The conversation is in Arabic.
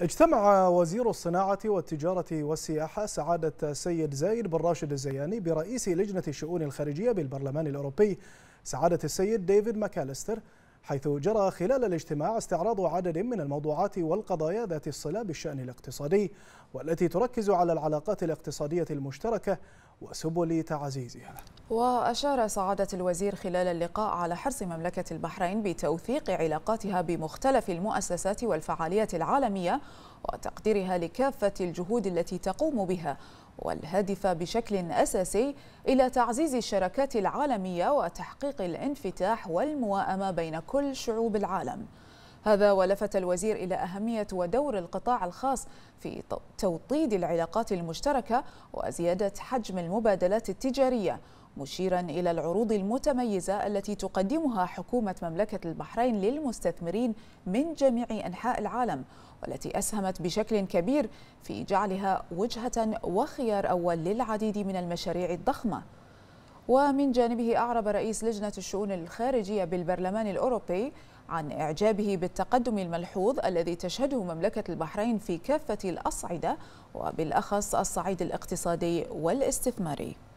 اجتمع وزير الصناعة والتجارة والسياحة سعادة السيد زايد بن راشد الزياني برئيس لجنة الشؤون الخارجية بالبرلمان الأوروبي سعادة السيد ديفيد ماكاليستر حيث جرى خلال الاجتماع استعراض عدد من الموضوعات والقضايا ذات الصلة بالشأن الاقتصادي والتي تركز على العلاقات الاقتصادية المشتركة وسبل تعزيزها وأشار سعادة الوزير خلال اللقاء على حرص مملكة البحرين بتوثيق علاقاتها بمختلف المؤسسات والفعاليات العالمية وتقديرها لكافة الجهود التي تقوم بها والهادفة بشكل أساسي إلى تعزيز الشراكات العالمية وتحقيق الانفتاح والمواءمة بين كل شعوب العالم هذا ولفت الوزير إلى أهمية ودور القطاع الخاص في توطيد العلاقات المشتركة وزيادة حجم المبادلات التجارية مشيرا إلى العروض المتميزة التي تقدمها حكومة مملكة البحرين للمستثمرين من جميع أنحاء العالم والتي أسهمت بشكل كبير في جعلها وجهة وخيار أول للعديد من المشاريع الضخمة ومن جانبه أعرب رئيس لجنة الشؤون الخارجية بالبرلمان الأوروبي عن إعجابه بالتقدم الملحوظ الذي تشهده مملكة البحرين في كافة الأصعدة وبالأخص الصعيد الاقتصادي والاستثماري